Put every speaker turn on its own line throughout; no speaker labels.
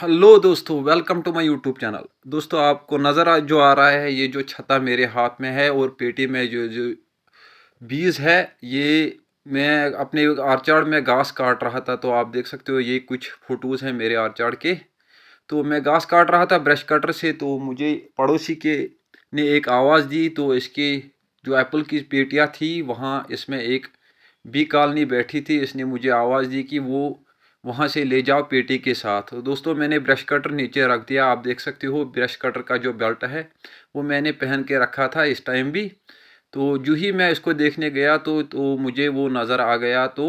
hello दोस्तों welcome to my YouTube channel दोस्तों आपको नज़र आ जो आ रहा है ये जो छता मेरे हाथ में है और पेटी में जो जो बीज है ये मैं अपने आर्चार्ड में घास काट रहा था तो आप देख सकते हो ये कुछ फ़ोटोज़ हैं मेरे आर्चार्ड के तो मैं घास काट रहा था ब्रश कटर से तो मुझे पड़ोसी के ने एक आवाज़ दी तो इसके जो एप्पल की पेटियाँ थी वहाँ इसमें एक बी कॉलोनी बैठी थी इसने मुझे आवाज़ दी कि वो वहाँ से ले जाओ पेटी के साथ दोस्तों मैंने ब्रश कटर नीचे रख दिया आप देख सकते हो ब्रश कटर का जो बेल्ट है वो मैंने पहन के रखा था इस टाइम भी तो जो ही मैं इसको देखने गया तो तो मुझे वो नज़र आ गया तो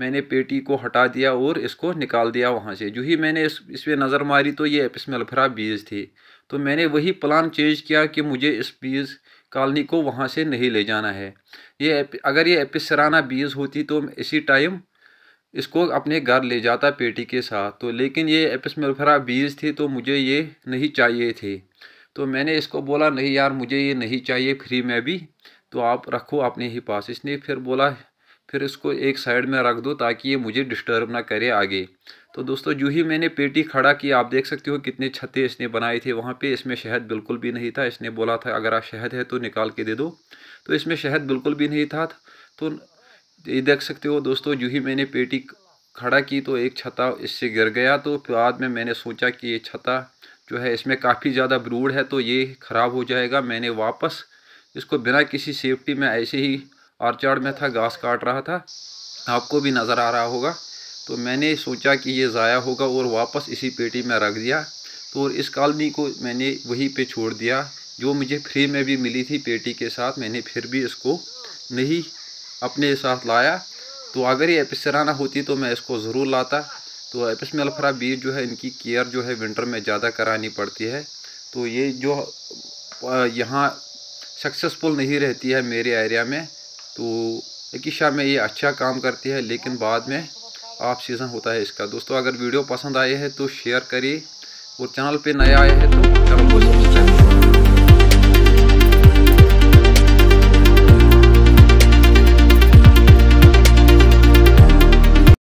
मैंने पेटी को हटा दिया और इसको निकाल दिया वहाँ से जो ही मैंने इस पर नज़र मारी तो ये एपिसमेलफ्रा बीज थी तो मैंने वही प्लान चेंज किया कि मुझे इस बीज कॉलोनी को वहाँ से नहीं ले जाना है ये अगर ये एपिसराना बीज होती तो इसी टाइम इसको अपने घर ले जाता पेटी के साथ तो लेकिन ये एपिसमेलफेरा बीज थे तो मुझे ये नहीं चाहिए थे तो मैंने इसको बोला नहीं यार मुझे ये नहीं चाहिए फ्री में भी तो आप रखो अपने ही पास इसने फिर बोला फिर इसको एक साइड में रख दो ताकि ये मुझे डिस्टर्ब ना करे आगे तो दोस्तों जो ही मैंने पेटी खड़ा की आप देख सकते हो कितने छत्ते इसने बनाए थे वहाँ पे इसमें शहद बिल्कुल भी नहीं था इसने बोला था अगर आप शहद है तो निकाल के दे दो तो इसमें शहद बिल्कुल भी नहीं था तो तो ये देख सकते हो दोस्तों जो ही मैंने पेटी खड़ा की तो एक छता इससे गिर गया तो बाद में मैंने सोचा कि ये छता जो है इसमें काफ़ी ज़्यादा ब्रूड है तो ये ख़राब हो जाएगा मैंने वापस इसको बिना किसी सेफ्टी में ऐसे ही आर्चार्ड में था घास काट रहा था आपको भी नज़र आ रहा होगा तो मैंने सोचा कि ये ज़ाया होगा और वापस इसी पेटी में रख दिया तो और इस कॉलोनी को मैंने वहीं पे छोड़ दिया जो मुझे फ्री में भी मिली थी पेटी के साथ मैंने फिर भी इसको नहीं अपने साथ लाया तो अगर ये एपिस सराना होती तो मैं इसको ज़रूर लाता तो एपिस मेलफ्रा बीज जो है इनकी केयर जो है विंटर में ज़्यादा करानी पड़ती है तो ये जो यहाँ सक्सेसफुल नहीं रहती है मेरे एरिया में तो शाह में ये अच्छा काम करती है लेकिन बाद में आप सीज़न होता है इसका दोस्तों अगर वीडियो पसंद आए है तो शेयर करिए और चैनल पे नए आए हैं तो चैनल को